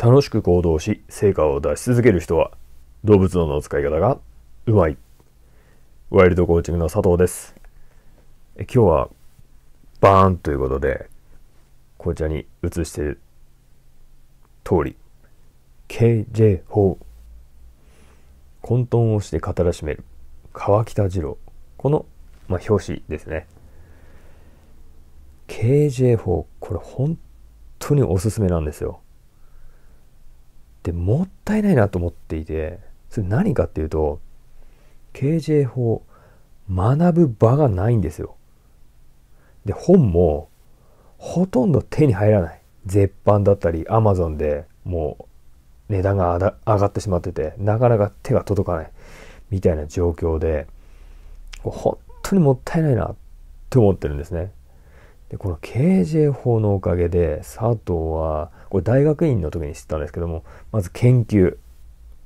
楽しく行動し成果を出し続ける人は動物のの使い方がうまい。ワイルドコーチングの佐藤です。え今日はバーンということで紅茶に移している通り KJ 法混沌をして語らしめる川北二郎この、まあ、表紙ですね KJ 法これ本当におすすめなんですよってもったいないなと思っていて、それ何かっていうと、KJ 法、学ぶ場がないんですよ。で、本も、ほとんど手に入らない。絶版だったり、Amazon でもう値段が上がってしまってて、なかなか手が届かない。みたいな状況で、本当にもったいないなって思ってるんですね。で、この KJ 法のおかげで、佐藤は、これ大学院の時に知ったんですけども、まず研究。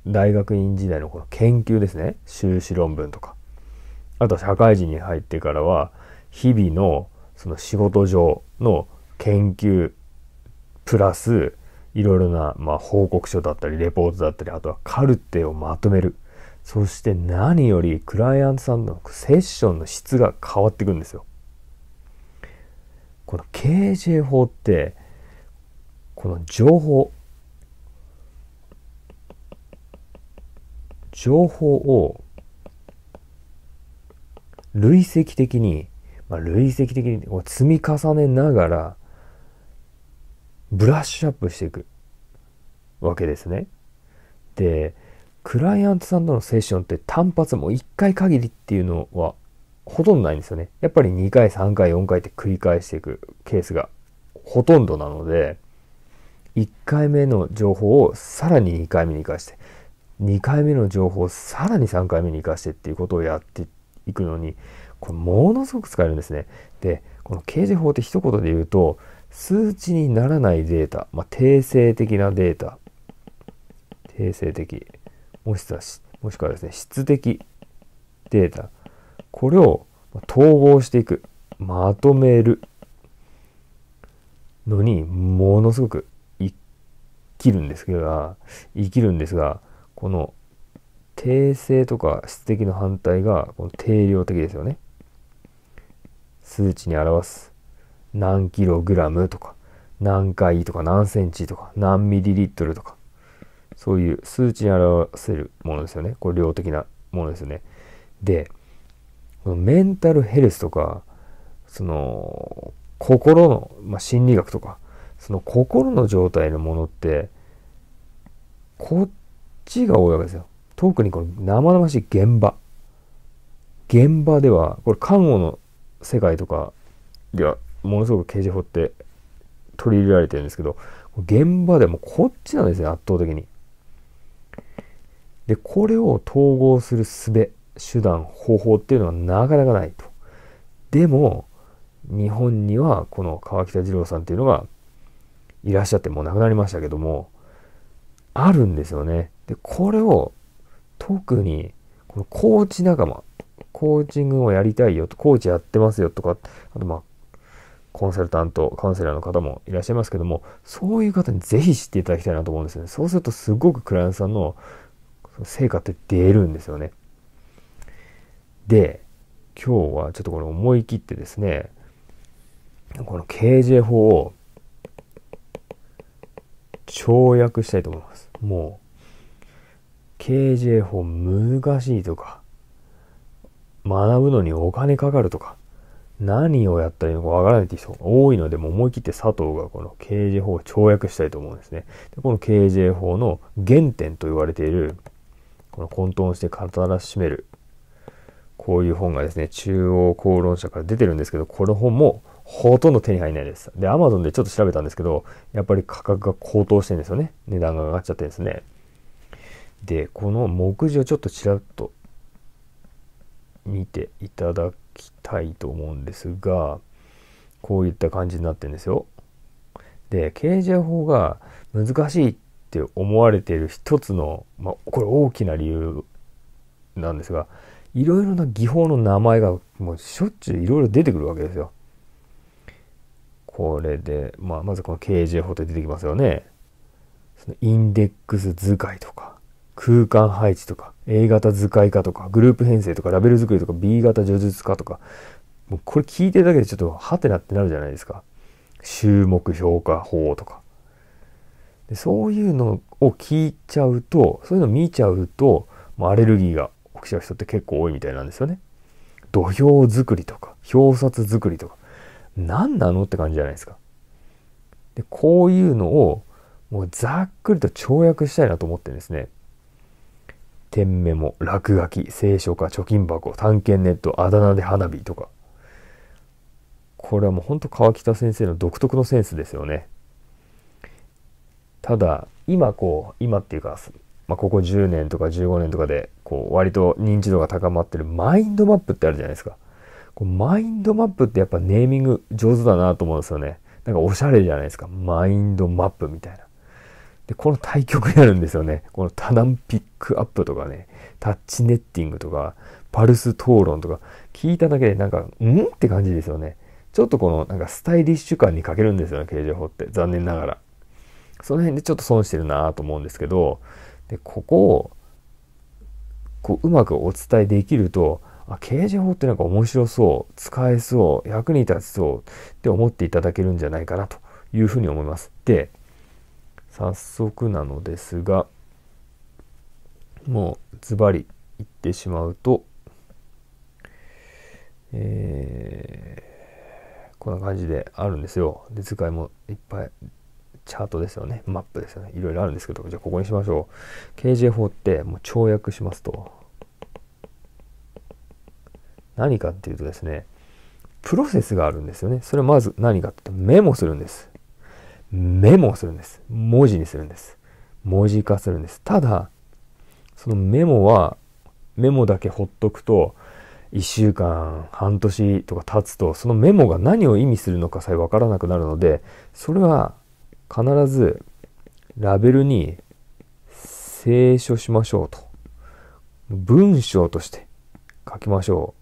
大学院時代のこの研究ですね。修士論文とか。あと社会人に入ってからは、日々のその仕事上の研究、プラス、いろいろな、まあ、報告書だったり、レポートだったり、あとはカルテをまとめる。そして何より、クライアントさんのセッションの質が変わってくんですよ。この KJ 法ってこの情報情報を累積的に、まあ、累積的に積み重ねながらブラッシュアップしていくわけですね。でクライアントさんとのセッションって単発も一回限りっていうのはほとんどないんですよね。やっぱり2回、3回、4回って繰り返していくケースがほとんどなので、1回目の情報をさらに2回目に活かして、2回目の情報をさらに3回目に活かしてっていうことをやっていくのに、これものすごく使えるんですね。で、この刑事法って一言で言うと、数値にならないデータ、まあ、定性的なデータ、定性的、もしくは、もしくはですね、質的データ、これを統合していく、まとめるのに、ものすごく生きるんですが、生きるんですが、この定性とか質的の反対がこの定量的ですよね。数値に表す。何キログラムとか、何回とか何センチとか、何ミリリットルとか、そういう数値に表せるものですよね。これ量的なものですよね。で、メンタルヘルスとか、その、心の、まあ、心理学とか、その心の状態のものって、こっちが多いわけですよ。特にこの生々しい現場。現場では、これ看護の世界とかでは、ものすごく刑事法って取り入れられてるんですけど、現場でもこっちなんですよ、圧倒的に。で、これを統合する術手段、方法っていうのはなかなかないと。でも、日本にはこの川北二郎さんっていうのがいらっしゃってもう亡くなりましたけども、あるんですよね。で、これを特にこのコーチ仲間、コーチングをやりたいよと、コーチやってますよとか、あとまあ、コンサルタント、カウンセラーの方もいらっしゃいますけども、そういう方にぜひ知っていただきたいなと思うんですよね。そうするとすごくクライアントさんの成果って出るんですよね。で、今日はちょっとこれ思い切ってですね、この KJ 法を跳躍したいと思います。もう、KJ 法難しいとか、学ぶのにお金かかるとか、何をやったらいいのかわからないって人が多いので、もう思い切って佐藤がこの KJ 法を跳躍したいと思うんですね。でこの KJ 法の原点と言われている、この混沌して語らしめるこういう本がですね、中央公論社から出てるんですけど、この本もほとんど手に入らないです。で、Amazon でちょっと調べたんですけど、やっぱり価格が高騰してるんですよね。値段が上がっちゃってるんですね。で、この目次をちょっとちらっと見ていただきたいと思うんですが、こういった感じになってるんですよ。で、営者法が難しいって思われている一つの、まあ、これ大きな理由なんですが、いろいろな技法の名前がもうしょっちゅういろいろ出てくるわけですよ。これで、まあ、まずこの KJ 法って出てきますよね。そのインデックス図解とか、空間配置とか、A 型図解化とか、グループ編成とか、ラベル作りとか、B 型叙述化とか、もうこれ聞いてるだけでちょっとハテナってなるじゃないですか。注目評価法とか。でそういうのを聞いちゃうと、そういうの見ちゃうと、もうアレルギーがの人って結構多いみたいなんですよね。土俵作りとか表札作りとか何なのって感じじゃないですか。でこういうのをもうざっくりと跳躍したいなと思ってですね点メモ落書き聖書か貯金箱探検ネットあだ名で花火とかこれはもうほんと川北先生の独特のセンスですよね。ただ今こう今っていうか、まあ、ここ10年とか15年とかでこう、割と認知度が高まってるマインドマップってあるじゃないですか。こうマインドマップってやっぱネーミング上手だなと思うんですよね。なんかおしゃれじゃないですか。マインドマップみたいな。で、この対局になるんですよね。このタナンピックアップとかね、タッチネッティングとか、パルス討論とか、聞いただけでなんか、んって感じですよね。ちょっとこのなんかスタイリッシュ感に欠けるんですよね、形状法って。残念ながら。その辺でちょっと損してるなと思うんですけど、で、ここをこう、うまくお伝えできると、あ、刑事法ってなんか面白そう、使えそう、役に立ちそうって思っていただけるんじゃないかなというふうに思います。で、早速なのですが、もうズバリ言ってしまうと、えー、こんな感じであるんですよ。で、図解もいっぱいチャートですよね。マップですよね。いろいろあるんですけど、じゃあここにしましょう。KJ4 ってもう跳躍しますと、何かっていうとですね、プロセスがあるんですよね。それまず何かってメモするんです。メモするんです。文字にするんです。文字化するんです。ただ、そのメモは、メモだけほっとくと、1週間、半年とか経つと、そのメモが何を意味するのかさえわからなくなるので、それは必ずラベルに清書しましょうと。文章として書きましょ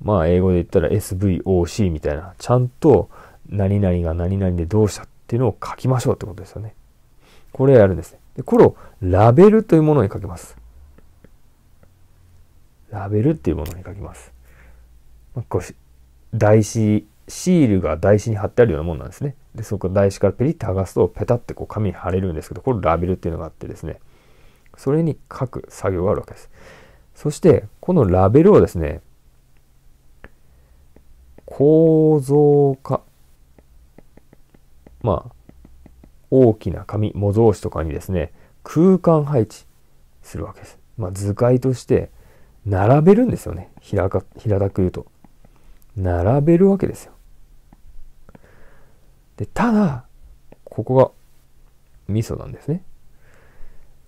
う。まあ英語で言ったら SVOC みたいな、ちゃんと何々が何々でどうしたっていうのを書きましょうってことですよね。これやるんですね。で、これをラベルというものに書きます。ラベルっていうものに書きます。まあ、こうし台紙、シールが台紙に貼ってあるようなもんなんですね。で、そこ台紙からペリッと剥がすと、ペタってこう紙に貼れるんですけど、これラベルっていうのがあってですね、それに書く作業があるわけです。そして、このラベルをですね、構造化。まあ、大きな紙、模造紙とかにですね、空間配置するわけです。まあ、図解として並べるんですよね。平か平たく言うと。並べるわけですよ。で、ただ、ここがミソなんですね。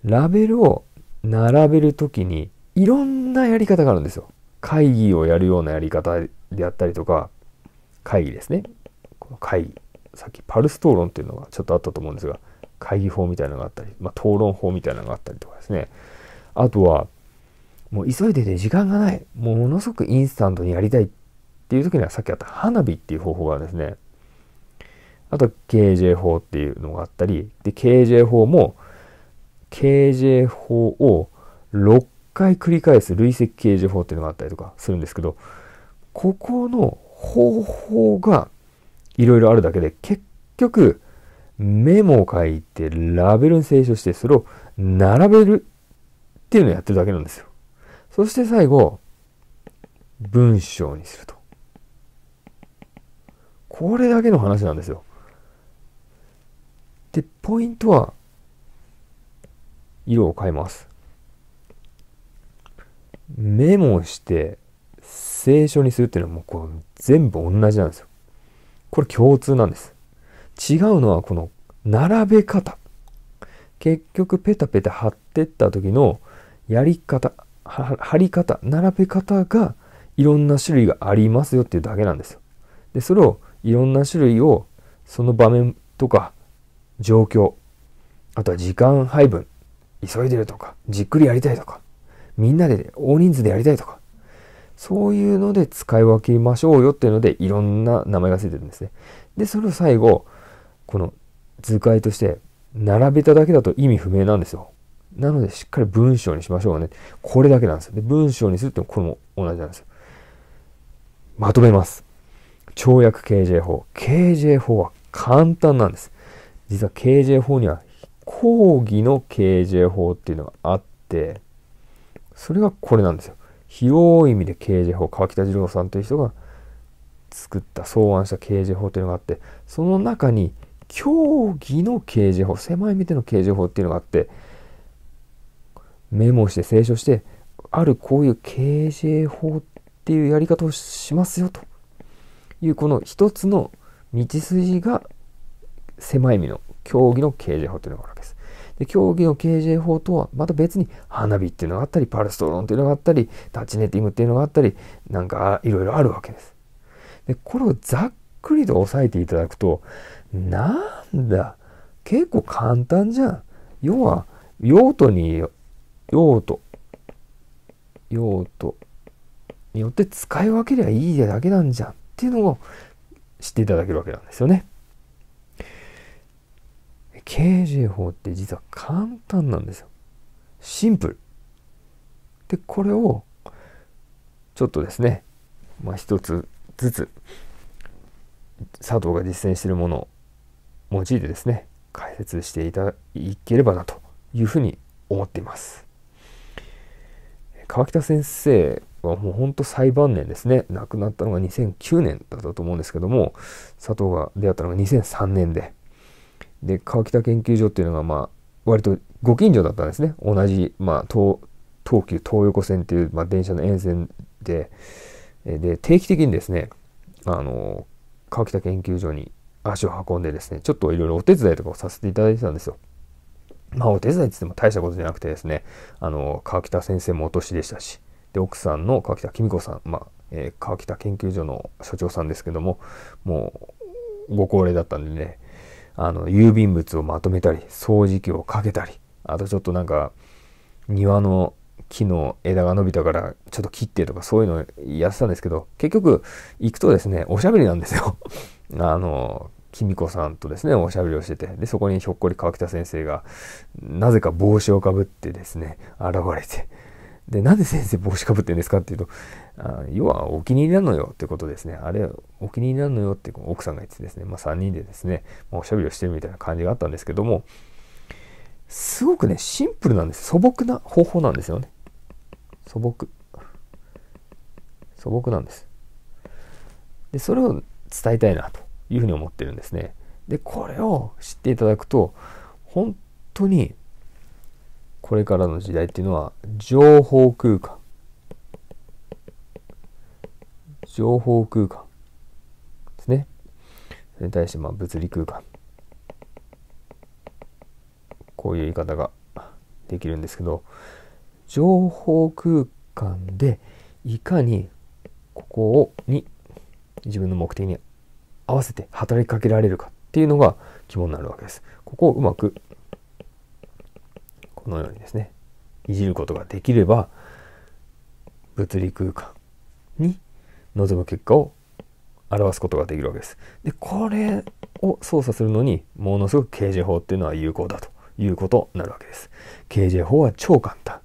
ラベルを並べるときに、いろんなやり方があるんですよ。会議をやるようなやり方であったりとか、会議ですね。この会議。さっきパルス討論っていうのがちょっとあったと思うんですが、会議法みたいなのがあったり、まあ、討論法みたいなのがあったりとかですね。あとは、もう急いでて時間がない。ものすごくインスタントにやりたいっていう時にはさっきあった花火っていう方法がですね、あと KJ 法っていうのがあったり、で、KJ 法も、KJ 法を6回繰り返す累積 KJ 法っていうのがあったりとかするんですけど、ここの方法がいろいろあるだけで、結局、メモを書いて、ラベルに清書して、それを並べるっていうのをやってるだけなんですよ。そして最後、文章にすると。これだけの話なんですよ。で、ポイントは、色を変えます。メモして、清書にするっていうのはもうこう全部同じなんですよ。これ共通なんです。違うのはこの並べ方。結局ペタペタ貼ってった時のやり方、貼り方、並べ方がいろんな種類がありますよっていうだけなんですよ。で、それをいろんな種類をその場面とか状況、あとは時間配分、急いでるとか、じっくりやりたいとか、みんなで大人数でやりたいとか、そういうので使い分けましょうよっていうので、いろんな名前が付いてるんですね。で、それを最後、この図解として並べただけだと意味不明なんですよ。なので、しっかり文章にしましょうね。これだけなんですよ。で、文章にするってこれも同じなんですよ。まとめます。跳躍 KJ 法。KJ 法は簡単なんです。実は KJ 法には抗議の KJ 法っていうのがあって、それがこれなんですよ。広い意味で KJ 法、川北二郎さんという人が作った、草案した KJ 法というのがあって、その中に、協議の KJ 法、狭い味での KJ 法っていうのがあって、メモして清書して、あるこういう KJ 法っていうやり方をしますよという、この一つの道筋が狭い意味の競技の KJ 法というのがあるわけです。で、競技の KJ 法とはまた別に花火っていうのがあったり、パルストロンっていうのがあったり、タッチネティングっていうのがあったり、なんかいろいろあるわけです。で、これをざっくりと押さえていただくと、なんだ、結構簡単じゃん。要は、用途に、用途、用途によって使い分けりゃいいだけなんじゃんっていうのを知っていただけるわけなんですよね。刑事法って実は簡単なんですよ。シンプル。で、これを、ちょっとですね、まあ、一つずつ、佐藤が実践しているものを用いてですね、解説していただければなというふうに思っています。川北先生はもうほんと最晩年ですね亡くなったのが2009年だったと思うんですけども佐藤が出会ったのが2003年でで川北研究所っていうのがまあ割とご近所だったんですね同じ、まあ、東東急東横線っていう、まあ、電車の沿線でで定期的にですねあの川北研究所に足を運んでですねちょっといろいろお手伝いとかをさせていただいてたんですよ。まあお手伝いって言っても大したことじゃなくてですねあの川北先生もお年でしたしで奥さんの川北公子さん、まあえー、川北研究所の所長さんですけどももうご高齢だったんでねあの、郵便物をまとめたり、掃除機をかけたり、あとちょっとなんか、庭の木の枝が伸びたからちょっと切ってとかそういうのをやってたんですけど、結局行くとですね、おしゃべりなんですよ。あの、きみこさんとですね、おしゃべりをしてて、で、そこにひょっこり川北先生が、なぜか帽子をかぶってですね、現れて、で、なんで先生帽子かぶってんですかっていうと、あ要はお気に入りなのよってことですね。あれ、お気に入りなのよって奥さんが言ってですね、まあ3人でですね、まあ、おしゃべりをしてるみたいな感じがあったんですけども、すごくね、シンプルなんです。素朴な方法なんですよね。素朴。素朴なんです。で、それを伝えたいなというふうに思ってるんですね。で、これを知っていただくと、本当にこれからの時代っていうのは情報空間情報空間ですねそれに対してまあ物理空間こういう言い方ができるんですけど情報空間でいかにここをに自分の目的に合わせて働きかけられるかっていうのが肝になるわけです。ここをうまくのようにですねいじることができれば物理空間に望む結果を表すことができるわけです。でこれを操作するのにものすごく KJ 法っていうのは有効だということになるわけです。KJ 法は超簡単。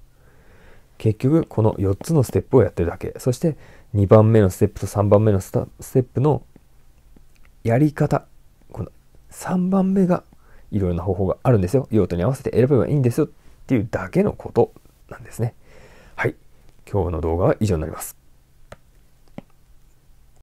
結局この4つのステップをやってるだけそして2番目のステップと3番目のステップのやり方この3番目がいろいろな方法があるんですよ用途に合わせて選べばいいんですよていうだけのことなんですね。はい。今日の動画は以上になります。